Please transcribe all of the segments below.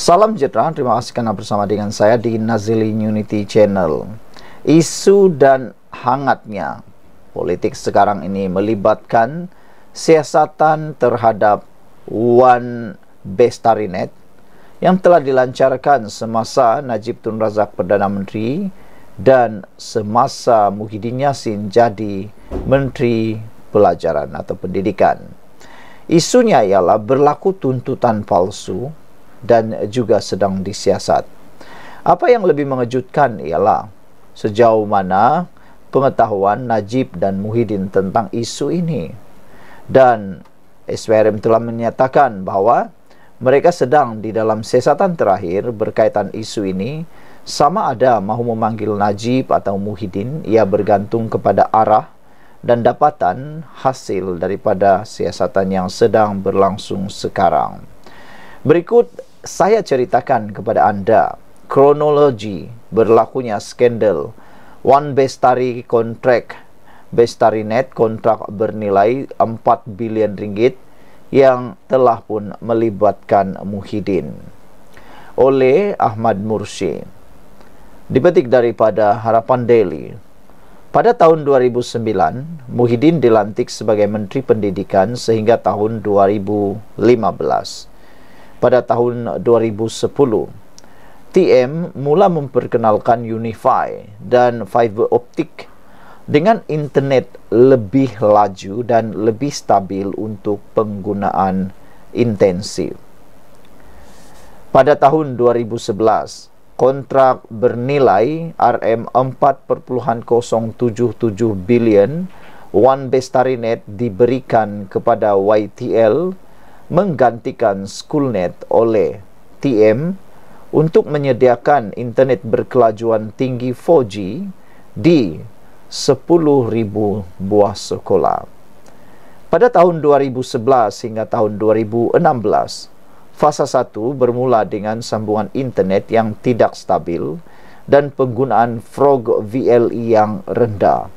Salam sejahtera, terima kasih kerana bersama dengan saya di Nazili Unity Channel. Isu dan hangatnya politik sekarang ini melibatkan siasatan terhadap One Bestarinet yang telah dilancarkan semasa Najib Tun Razak Perdana Menteri dan semasa Muhyiddin Yassin jadi Menteri Pelajaran atau Pendidikan. Isunya ialah berlaku tuntutan palsu dan juga sedang disiasat. Apa yang lebih mengejutkan ialah sejauh mana pengetahuan Najib dan Muhyiddin tentang isu ini. Dan SPRM telah menyatakan bahawa mereka sedang di dalam sesatan terakhir berkaitan isu ini sama ada mahu memanggil Najib atau Muhyiddin ia bergantung kepada arah dan dapatan hasil daripada siasatan yang sedang berlangsung sekarang. Berikut saya ceritakan kepada anda kronologi berlakunya skandal One Bestari kontrak Bestari Net kontrak bernilai 4 bilion ringgit yang telah pun melibatkan Muhyiddin oleh Ahmad Mursi dipetik daripada Harapan Daily pada tahun 2009, Muhyiddin dilantik sebagai Menteri Pendidikan sehingga tahun 2015 pada tahun 2010. TM mula memperkenalkan Unify dan fiber optik dengan internet lebih laju dan lebih stabil untuk penggunaan intensif. Pada tahun 2011 kontrak bernilai RM4.077 bilion One Bestarinet diberikan kepada YTL menggantikan Schoolnet oleh TM untuk menyediakan internet berkelajuan tinggi 4G di 10,000 buah sekolah. Pada tahun 2011 hingga tahun 2016, fasa 1 bermula dengan sambungan internet yang tidak stabil dan penggunaan Frog VLE yang rendah.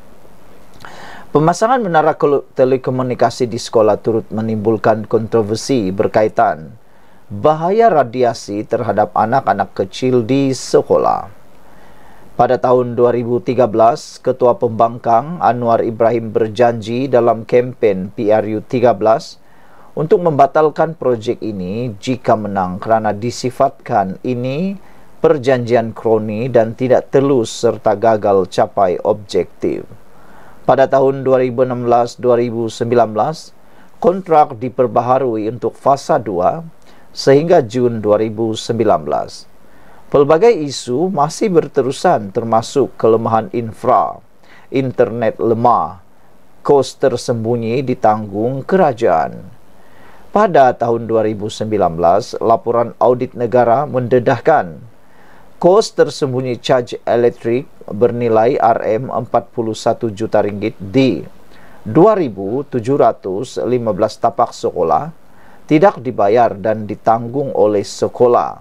Pemasangan menara telekomunikasi di sekolah turut menimbulkan kontroversi berkaitan bahaya radiasi terhadap anak-anak kecil di sekolah. Pada tahun 2013, Ketua Pembangkang Anwar Ibrahim berjanji dalam kempen PRU 13 untuk membatalkan projek ini jika menang kerana disifatkan ini perjanjian kroni dan tidak telus serta gagal capai objektif pada tahun 2016-2019 kontrak diperbaharui untuk fasa 2 sehingga Jun 2019. Pelbagai isu masih berterusan termasuk kelemahan infra, internet lemah, kos tersembunyi ditanggung kerajaan. Pada tahun 2019, laporan audit negara mendedahkan kos tersembunyi caj elektrik bernilai RM41 juta ringgit di 2715 tapak sekolah tidak dibayar dan ditanggung oleh sekolah.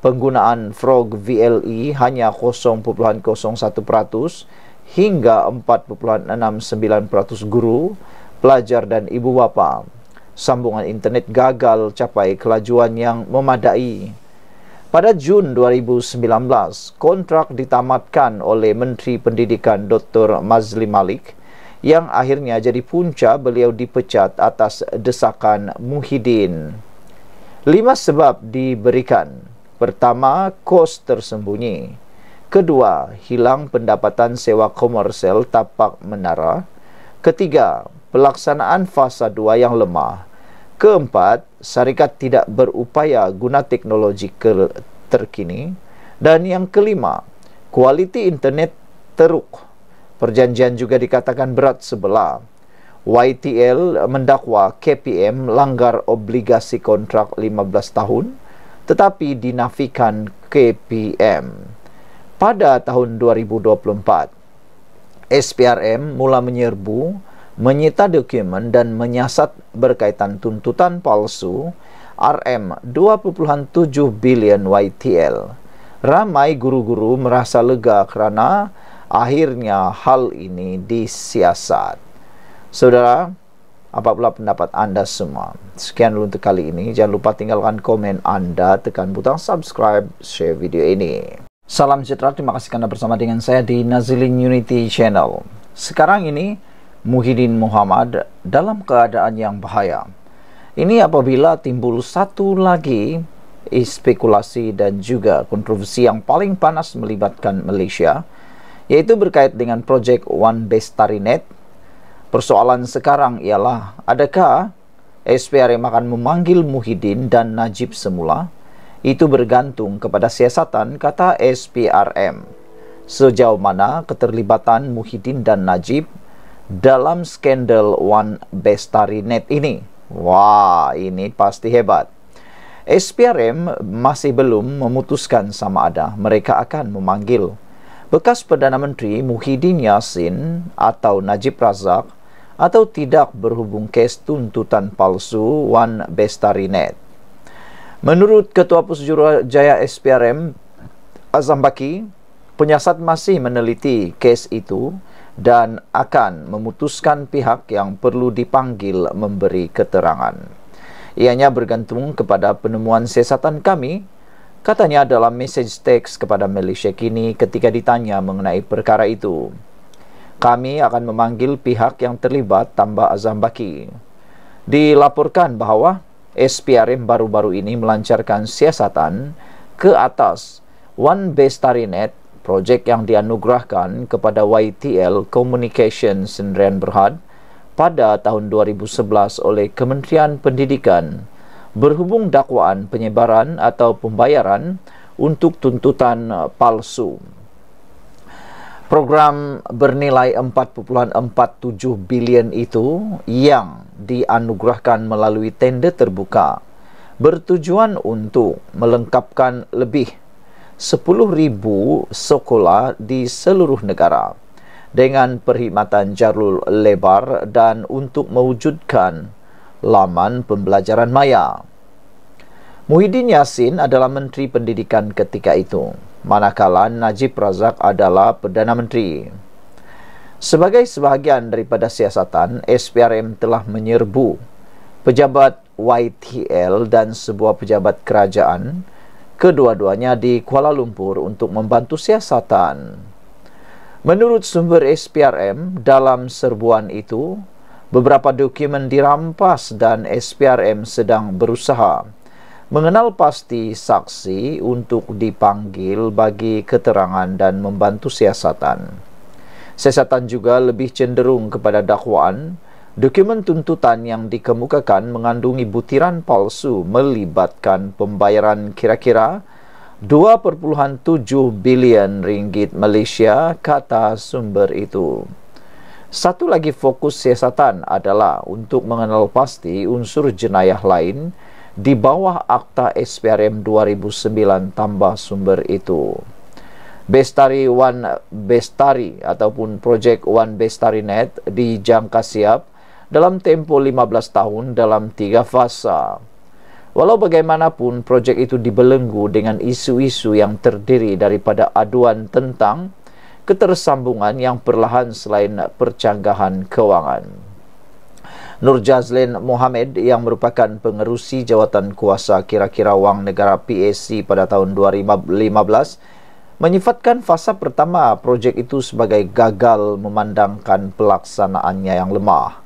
Penggunaan Frog VLE hanya 0.01% hingga 4.69% guru, pelajar dan ibu bapa. Sambungan internet gagal capai kelajuan yang memadai. Pada Jun 2019, kontrak ditamatkan oleh Menteri Pendidikan Dr. Mazli Malik yang akhirnya jadi punca beliau dipecat atas desakan Muhyiddin. Lima sebab diberikan. Pertama, kos tersembunyi. Kedua, hilang pendapatan sewa komersil tapak menara. Ketiga, pelaksanaan fasa dua yang lemah. Keempat, syarikat tidak berupaya guna teknologi terkini. Dan yang kelima, kualiti internet teruk. Perjanjian juga dikatakan berat sebelah. YTL mendakwa KPM langgar obligasi kontrak 15 tahun tetapi dinafikan KPM. Pada tahun 2024, SPRM mula menyerbu menyita dokumen dan menyiasat berkaitan tuntutan palsu RM 2.7 bilion YTL. Ramai guru-guru merasa lega kerana akhirnya hal ini disiasat. Saudara, apa pula pendapat anda semua? Sekian dulu untuk kali ini. Jangan lupa tinggalkan komen anda, tekan butang subscribe, share video ini. Salam sejahtera, terima kasih kerana bersama dengan saya di Nazilin Unity Channel. Sekarang ini, Muhyiddin Muhammad dalam keadaan yang bahaya. Ini apabila timbul satu lagi spekulasi dan juga kontroversi yang paling panas melibatkan Malaysia, yaitu berkait dengan projek One Bestarinet. Persoalan sekarang ialah adakah SPRM akan memanggil Muhyiddin dan Najib semula? Itu bergantung kepada siasatan kata SPRM. Sejauh mana keterlibatan Muhyiddin dan Najib dalam skandal One Bestari Net ini. Wah, ini pasti hebat. SPRM masih belum memutuskan sama ada mereka akan memanggil bekas Perdana Menteri Muhyiddin Yassin atau Najib Razak atau tidak berhubung kes tuntutan palsu Wan Bestari Net. Menurut Ketua Pusjurujaya SPRM Azam Baki, penyiasat masih meneliti kes itu dan akan memutuskan pihak yang perlu dipanggil memberi keterangan. Ianya bergantung kepada penemuan sesatan kami, katanya dalam message teks kepada Malaysia kini ketika ditanya mengenai perkara itu. Kami akan memanggil pihak yang terlibat tambah Azam Baki. Dilaporkan bahawa SPRM baru-baru ini melancarkan siasatan ke atas One Base Starinet projek yang dianugerahkan kepada YTL Communication Sendirian Berhad pada tahun 2011 oleh Kementerian Pendidikan berhubung dakwaan penyebaran atau pembayaran untuk tuntutan palsu. Program bernilai 4.47 bilion itu yang dianugerahkan melalui tender terbuka bertujuan untuk melengkapkan lebih 10,000 sekolah di seluruh negara dengan perkhidmatan jalur lebar dan untuk mewujudkan laman pembelajaran maya. Muhyiddin Yassin adalah Menteri Pendidikan ketika itu, manakala Najib Razak adalah Perdana Menteri. Sebagai sebahagian daripada siasatan, SPRM telah menyerbu pejabat YTL dan sebuah pejabat kerajaan kedua-duanya di Kuala Lumpur untuk membantu siasatan. Menurut sumber SPRM, dalam serbuan itu, beberapa dokumen dirampas dan SPRM sedang berusaha mengenal pasti saksi untuk dipanggil bagi keterangan dan membantu siasatan. Siasatan juga lebih cenderung kepada dakwaan Dokumen tuntutan yang dikemukakan mengandungi butiran palsu melibatkan pembayaran kira-kira 2.7 bilion ringgit Malaysia kata sumber itu. Satu lagi fokus siasatan adalah untuk mengenal pasti unsur jenayah lain di bawah Akta SPRM 2009 tambah sumber itu. Bestari One Bestari ataupun projek One Bestari Net dijangka siap dalam tempoh 15 tahun dalam tiga fasa. Walau bagaimanapun, projek itu dibelenggu dengan isu-isu yang terdiri daripada aduan tentang ketersambungan yang perlahan selain percanggahan kewangan. Nur Jazlin Mohamed yang merupakan pengerusi jawatan kuasa kira-kira wang negara PAC pada tahun 2015 menyifatkan fasa pertama projek itu sebagai gagal memandangkan pelaksanaannya yang lemah.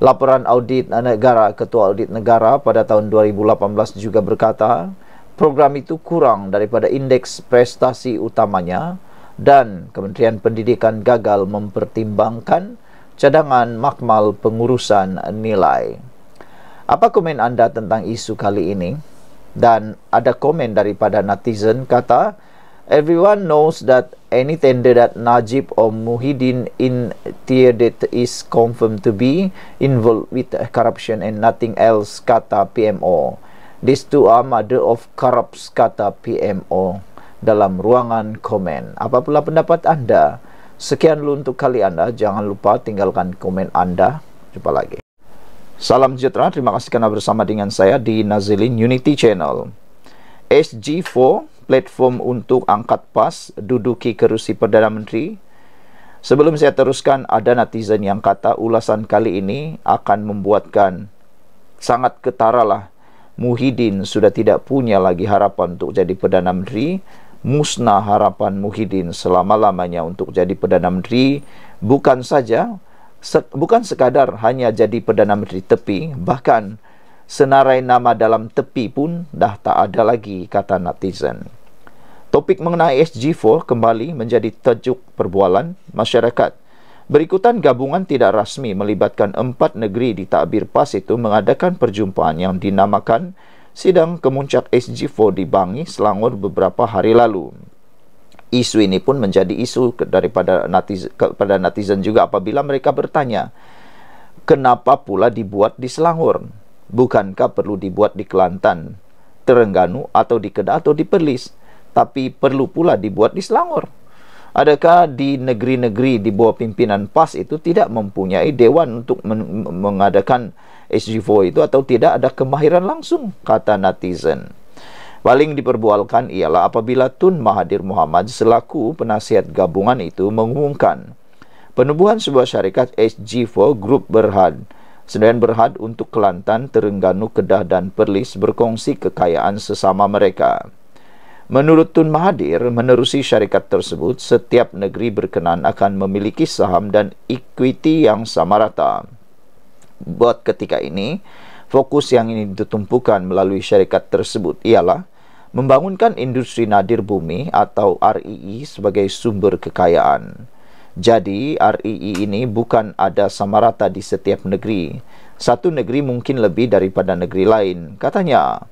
Laporan audit negara Ketua Audit Negara pada tahun 2018 juga berkata program itu kurang daripada indeks prestasi utamanya dan Kementerian Pendidikan gagal mempertimbangkan cadangan makmal pengurusan nilai. Apa komen anda tentang isu kali ini? Dan ada komen daripada netizen kata, Everyone knows that any tender that Najib or Muhyiddin in tier that is confirmed to be involved with corruption and nothing else, kata PMO. These two are mother of corrupts, kata PMO dalam ruangan komen. Apa pula pendapat anda? Sekian dulu untuk kali anda. Jangan lupa tinggalkan komen anda. Jumpa lagi. Salam sejahtera. Terima kasih kerana bersama dengan saya di Nazilin Unity Channel. SG4 platform untuk angkat pas duduki kerusi Perdana Menteri. Sebelum saya teruskan, ada netizen yang kata ulasan kali ini akan membuatkan sangat ketara lah Muhyiddin sudah tidak punya lagi harapan untuk jadi Perdana Menteri. Musnah harapan Muhyiddin selama-lamanya untuk jadi Perdana Menteri bukan saja bukan sekadar hanya jadi Perdana Menteri tepi bahkan senarai nama dalam tepi pun dah tak ada lagi kata netizen Topik mengenai SG4 kembali menjadi tajuk perbualan masyarakat. Berikutan gabungan tidak rasmi melibatkan empat negeri di Tabir PAS itu mengadakan perjumpaan yang dinamakan Sidang Kemuncak SG4 di Bangi, Selangor beberapa hari lalu. Isu ini pun menjadi isu daripada netizen, kepada netizen juga apabila mereka bertanya, kenapa pula dibuat di Selangor? Bukankah perlu dibuat di Kelantan, Terengganu atau di Kedah atau di Perlis? tapi perlu pula dibuat di Selangor. Adakah di negeri-negeri di bawah pimpinan PAS itu tidak mempunyai dewan untuk men- mengadakan SG4 itu atau tidak ada kemahiran langsung kata netizen. Paling diperbualkan ialah apabila Tun Mahathir Muhammad selaku penasihat gabungan itu mengumumkan penubuhan sebuah syarikat SG4 Group Berhad Senayan Berhad untuk Kelantan, Terengganu, Kedah dan Perlis berkongsi kekayaan sesama mereka. Menurut Tun Mahathir, menerusi syarikat tersebut, setiap negeri berkenan akan memiliki saham dan ikuiti yang sama rata. Buat ketika ini, fokus yang ini ditumpukan melalui syarikat tersebut ialah membangunkan industri nadir bumi atau RII e e sebagai sumber kekayaan. Jadi, RII e ini bukan ada sama rata di setiap negeri. Satu negeri mungkin lebih daripada negeri lain, katanya.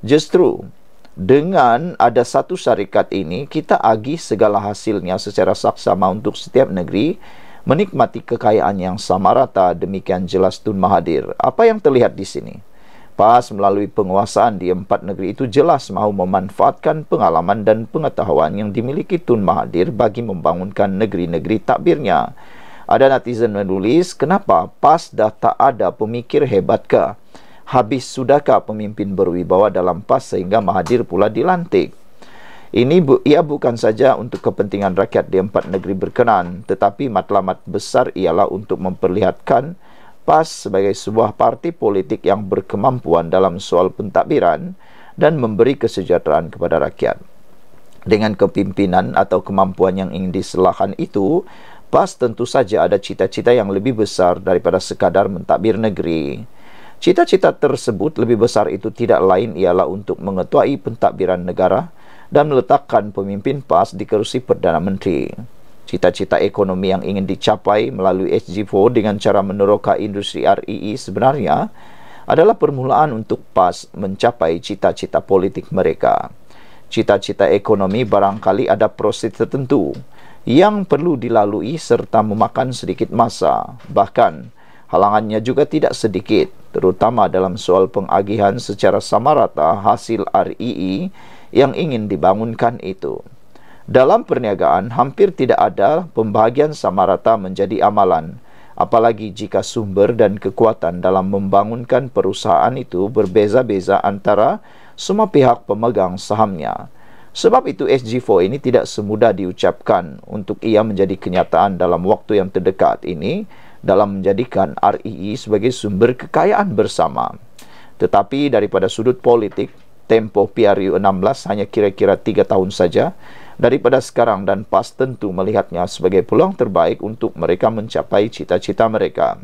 Justru, true dengan ada satu syarikat ini kita agih segala hasilnya secara saksama untuk setiap negeri menikmati kekayaan yang sama rata demikian jelas Tun Mahathir apa yang terlihat di sini PAS melalui penguasaan di empat negeri itu jelas mahu memanfaatkan pengalaman dan pengetahuan yang dimiliki Tun Mahathir bagi membangunkan negeri-negeri takbirnya ada netizen menulis kenapa PAS dah tak ada pemikir hebat kah habis sudahkah pemimpin berwibawa dalam PAS sehingga Mahathir pula dilantik? Ini bu, ia bukan saja untuk kepentingan rakyat di empat negeri berkenan, tetapi matlamat besar ialah untuk memperlihatkan PAS sebagai sebuah parti politik yang berkemampuan dalam soal pentadbiran dan memberi kesejahteraan kepada rakyat. Dengan kepimpinan atau kemampuan yang ingin diselahkan itu, PAS tentu saja ada cita-cita yang lebih besar daripada sekadar mentadbir negeri. Cita-cita tersebut lebih besar itu tidak lain ialah untuk mengetuai pentadbiran negara dan meletakkan pemimpin PAS di kerusi Perdana Menteri. Cita-cita ekonomi yang ingin dicapai melalui SG4 dengan cara meneroka industri REE e sebenarnya adalah permulaan untuk PAS mencapai cita-cita politik mereka. Cita-cita ekonomi barangkali ada proses tertentu yang perlu dilalui serta memakan sedikit masa, bahkan Halangannya juga tidak sedikit, terutama dalam soal pengagihan secara samarata hasil RII yang ingin dibangunkan itu. Dalam perniagaan, hampir tidak ada pembahagian samarata menjadi amalan, apalagi jika sumber dan kekuatan dalam membangunkan perusahaan itu berbeza-beza antara semua pihak pemegang sahamnya. Sebab itu SG4 ini tidak semudah diucapkan untuk ia menjadi kenyataan dalam waktu yang terdekat ini dalam menjadikan RII sebagai sumber kekayaan bersama. Tetapi daripada sudut politik, tempo PRU 16 hanya kira-kira 3 tahun saja daripada sekarang dan PAS tentu melihatnya sebagai peluang terbaik untuk mereka mencapai cita-cita mereka.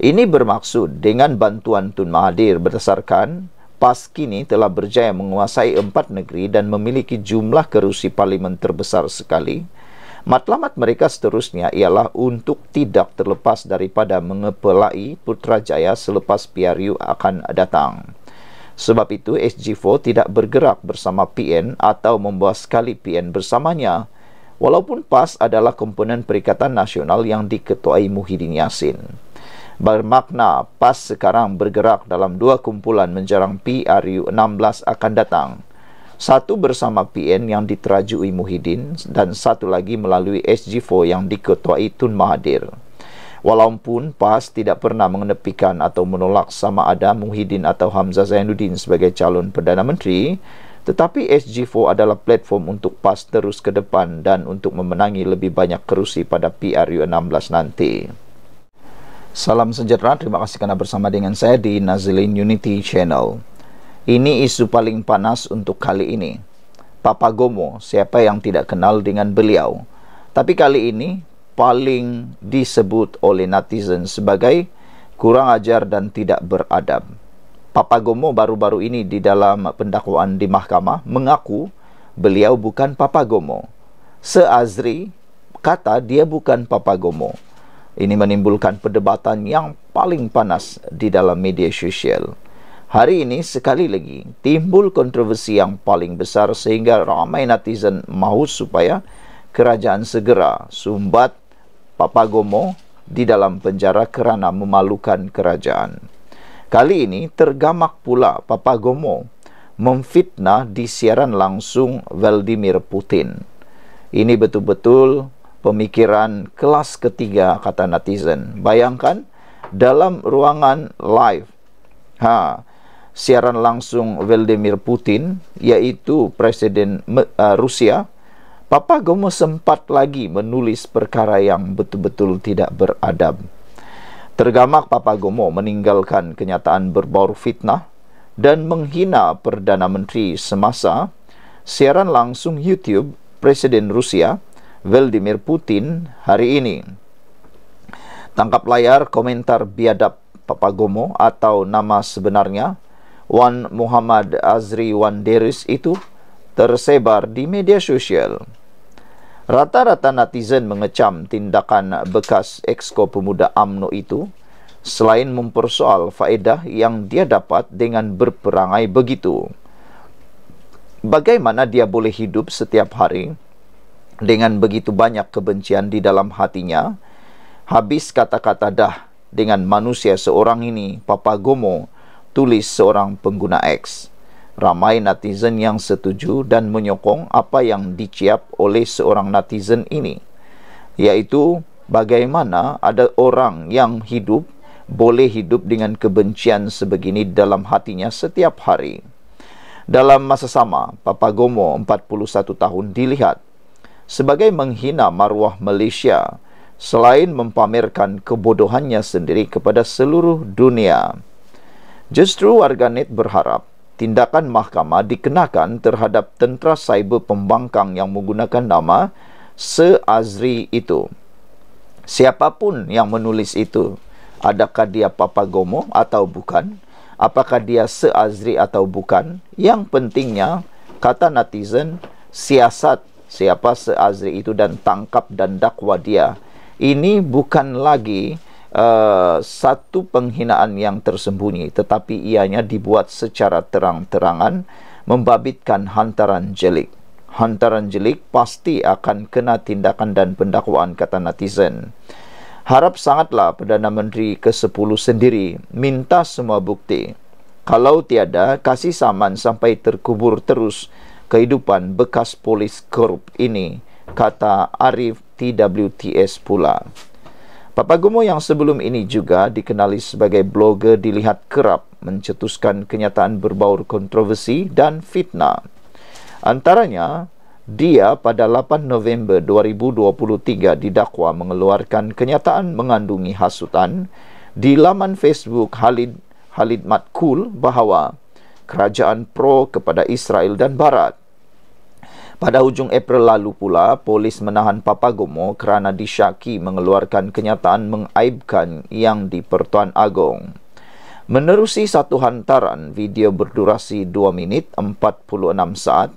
Ini bermaksud dengan bantuan Tun Mahathir berdasarkan PAS kini telah berjaya menguasai empat negeri dan memiliki jumlah kerusi parlimen terbesar sekali. Matlamat mereka seterusnya ialah untuk tidak terlepas daripada mengepelai Putrajaya selepas PRU akan datang. Sebab itu SG4 tidak bergerak bersama PN atau membawa sekali PN bersamanya. Walaupun PAS adalah komponen Perikatan Nasional yang diketuai Muhyiddin Yassin. Bermakna PAS sekarang bergerak dalam dua kumpulan menjarang PRU 16 akan datang satu bersama PN yang diterajui Muhyiddin dan satu lagi melalui SG4 yang diketuai Tun Mahathir. Walaupun PAS tidak pernah mengenepikan atau menolak sama ada Muhyiddin atau Hamzah Zainuddin sebagai calon Perdana Menteri, tetapi SG4 adalah platform untuk PAS terus ke depan dan untuk memenangi lebih banyak kerusi pada PRU16 nanti. Salam sejahtera, terima kasih kerana bersama dengan saya di Nazilin Unity Channel. Ini isu paling panas untuk kali ini. Papa Gomo, siapa yang tidak kenal dengan beliau? Tapi kali ini paling disebut oleh netizen sebagai kurang ajar dan tidak beradab. Papa Gomo baru-baru ini di dalam pendakwaan di mahkamah mengaku beliau bukan Papa Gomo. Seazri kata dia bukan Papa Gomo. Ini menimbulkan perdebatan yang paling panas di dalam media sosial. Hari ini sekali lagi timbul kontroversi yang paling besar sehingga ramai netizen mahu supaya kerajaan segera sumbat Papa Gomo di dalam penjara kerana memalukan kerajaan. Kali ini tergamak pula Papa Gomo memfitnah di siaran langsung Vladimir Putin. Ini betul-betul pemikiran kelas ketiga kata netizen. Bayangkan dalam ruangan live. Ha, siaran langsung Vladimir Putin yaitu Presiden uh, Rusia Papa Gomo sempat lagi menulis perkara yang betul-betul tidak beradab Tergamak Papa Gomo meninggalkan kenyataan berbau fitnah dan menghina Perdana Menteri semasa siaran langsung YouTube Presiden Rusia Vladimir Putin hari ini. Tangkap layar komentar biadab Papa Gomo atau nama sebenarnya Wan Muhammad Azri Wan Deris itu tersebar di media sosial. Rata-rata netizen mengecam tindakan bekas exco pemuda AMNO itu selain mempersoal faedah yang dia dapat dengan berperangai begitu. Bagaimana dia boleh hidup setiap hari dengan begitu banyak kebencian di dalam hatinya? Habis kata-kata dah dengan manusia seorang ini, Papa Gomo, tulis seorang pengguna X. Ramai netizen yang setuju dan menyokong apa yang diciap oleh seorang netizen ini, yaitu bagaimana ada orang yang hidup boleh hidup dengan kebencian sebegini dalam hatinya setiap hari. Dalam masa sama, Papa Gomo 41 tahun dilihat sebagai menghina maruah Malaysia selain mempamerkan kebodohannya sendiri kepada seluruh dunia. Justru warganet berharap tindakan mahkamah dikenakan terhadap tentera cyber pembangkang yang menggunakan nama Seazri itu. Siapapun yang menulis itu, adakah dia Papa Gomo atau bukan? Apakah dia Seazri atau bukan? Yang pentingnya, kata netizen, siasat siapa Seazri itu dan tangkap dan dakwa dia. Ini bukan lagi Uh, satu penghinaan yang tersembunyi tetapi ianya dibuat secara terang-terangan membabitkan hantaran jelik. Hantaran jelik pasti akan kena tindakan dan pendakwaan kata netizen. Harap sangatlah Perdana Menteri ke-10 sendiri minta semua bukti. Kalau tiada, kasih saman sampai terkubur terus kehidupan bekas polis korup ini, kata Arif TWTS pula. Papa Gumo yang sebelum ini juga dikenali sebagai blogger dilihat kerap mencetuskan kenyataan berbaur kontroversi dan fitnah. Antaranya, dia pada 8 November 2023 didakwa mengeluarkan kenyataan mengandungi hasutan di laman Facebook Halid Halid Matkul bahawa kerajaan pro kepada Israel dan Barat. Pada hujung April lalu pula, polis menahan Papa Gomo kerana disyaki mengeluarkan kenyataan mengaibkan yang di-Pertuan Agong. Menerusi satu hantaran video berdurasi 2 minit 46 saat,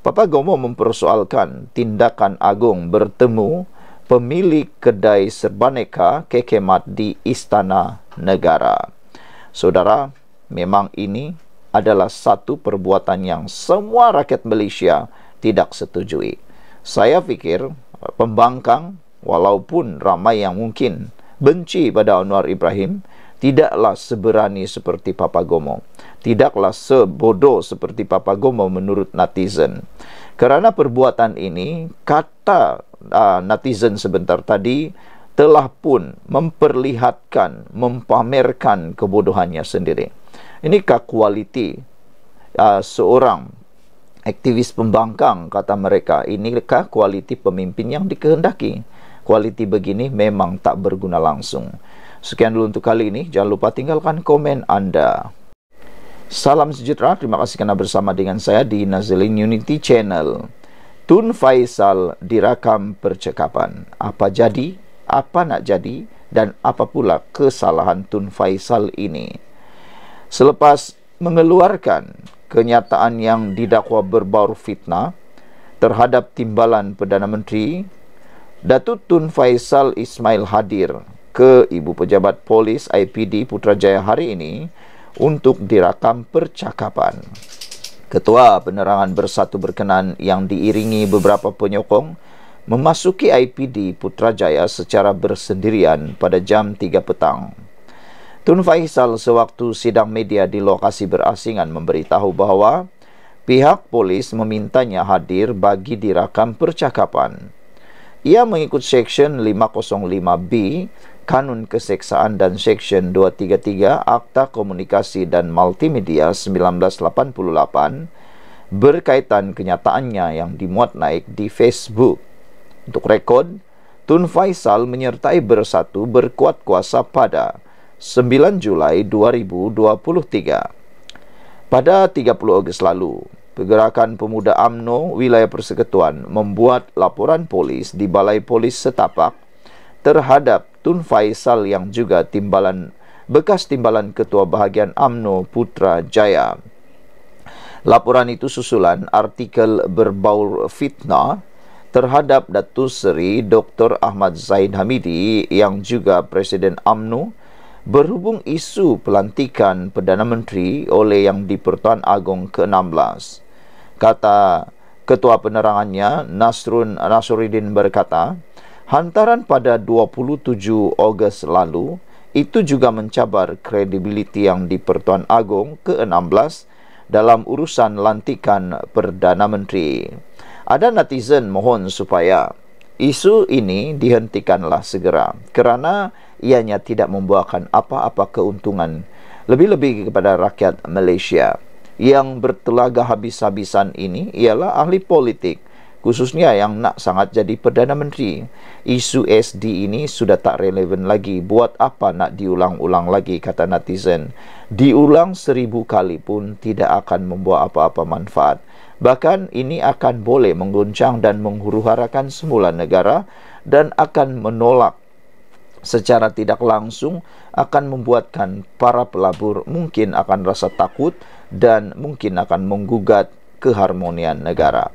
Papa Gomo mempersoalkan tindakan Agong bertemu pemilik kedai serbaneka kekemat di Istana Negara. Saudara, memang ini adalah satu perbuatan yang semua rakyat Malaysia tidak setujui. Saya fikir pembangkang walaupun ramai yang mungkin benci pada Anwar Ibrahim tidaklah seberani seperti Papa Gomo. Tidaklah sebodoh seperti Papa Gomo menurut netizen. Kerana perbuatan ini kata uh, netizen sebentar tadi telah pun memperlihatkan, mempamerkan kebodohannya sendiri. Ini kualiti uh, seorang aktivis pembangkang kata mereka inilah kualiti pemimpin yang dikehendaki kualiti begini memang tak berguna langsung sekian dulu untuk kali ini jangan lupa tinggalkan komen anda salam sejahtera terima kasih kerana bersama dengan saya di Nazilin Unity Channel Tun Faisal dirakam percakapan apa jadi apa nak jadi dan apa pula kesalahan Tun Faisal ini selepas mengeluarkan kenyataan yang didakwa berbaru fitnah terhadap timbalan Perdana Menteri Datuk Tun Faisal Ismail hadir ke Ibu Pejabat Polis IPD Putrajaya hari ini untuk dirakam percakapan. Ketua Penerangan Bersatu berkenan yang diiringi beberapa penyokong memasuki IPD Putrajaya secara bersendirian pada jam 3 petang. Tun Faisal sewaktu sidang media di lokasi berasingan memberitahu bahawa pihak polis memintanya hadir bagi dirakam percakapan. Ia mengikut Seksyen 505B Kanun Keseksaan dan Seksyen 233 Akta Komunikasi dan Multimedia 1988 berkaitan kenyataannya yang dimuat naik di Facebook. Untuk rekod, Tun Faisal menyertai bersatu berkuat kuasa pada 9 Julai 2023. Pada 30 Ogos lalu, Pergerakan Pemuda AMNO Wilayah Persekutuan membuat laporan polis di Balai Polis Setapak terhadap Tun Faisal yang juga timbalan bekas timbalan Ketua Bahagian AMNO Putra Jaya. Laporan itu susulan artikel berbau fitnah terhadap Datu Seri Dr. Ahmad Zain Hamidi yang juga Presiden AMNO berhubung isu pelantikan Perdana Menteri oleh Yang di-Pertuan Agong ke-16. Kata Ketua Penerangannya Nasrun Nasruddin berkata, hantaran pada 27 Ogos lalu itu juga mencabar kredibiliti Yang di-Pertuan Agong ke-16 dalam urusan lantikan Perdana Menteri. Ada netizen mohon supaya isu ini dihentikanlah segera kerana ianya tidak membuahkan apa-apa keuntungan lebih-lebih kepada rakyat Malaysia yang bertelaga habis-habisan ini ialah ahli politik khususnya yang nak sangat jadi Perdana Menteri isu SD ini sudah tak relevan lagi buat apa nak diulang-ulang lagi kata netizen diulang seribu kali pun tidak akan membuat apa-apa manfaat bahkan ini akan boleh mengguncang dan menghuruharakan semula negara dan akan menolak secara tidak langsung akan membuatkan para pelabur mungkin akan rasa takut dan mungkin akan menggugat keharmonian negara.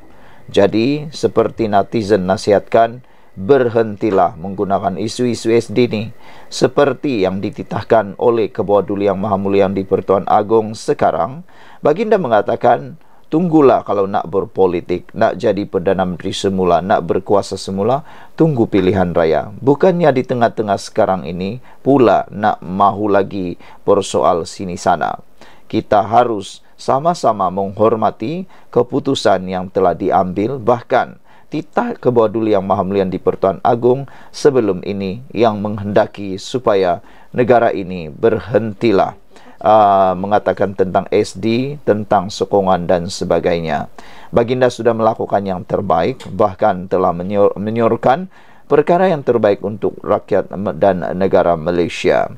Jadi, seperti netizen nasihatkan, berhentilah menggunakan isu-isu SD ini seperti yang dititahkan oleh Kebawah Duli Yang Maha Mulia di Pertuan Agong sekarang. Baginda mengatakan, tunggulah kalau nak berpolitik, nak jadi Perdana Menteri semula, nak berkuasa semula, tunggu pilihan raya. Bukannya di tengah-tengah sekarang ini pula nak mahu lagi bersoal sini sana. Kita harus sama-sama menghormati keputusan yang telah diambil bahkan titah kebawaduli yang maha mulia di Pertuan Agung sebelum ini yang menghendaki supaya negara ini berhentilah. Uh, mengatakan tentang SD, tentang sokongan dan sebagainya. Baginda sudah melakukan yang terbaik, bahkan telah menyur menyurkan perkara yang terbaik untuk rakyat dan negara Malaysia.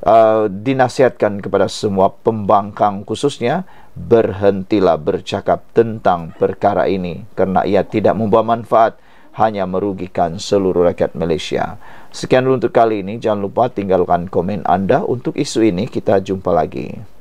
Uh, dinasihatkan kepada semua pembangkang khususnya berhentilah bercakap tentang perkara ini kerana ia tidak membawa manfaat hanya merugikan seluruh rakyat Malaysia Sekian dulu untuk kali ini. Jangan lupa tinggalkan komen Anda untuk isu ini. Kita jumpa lagi.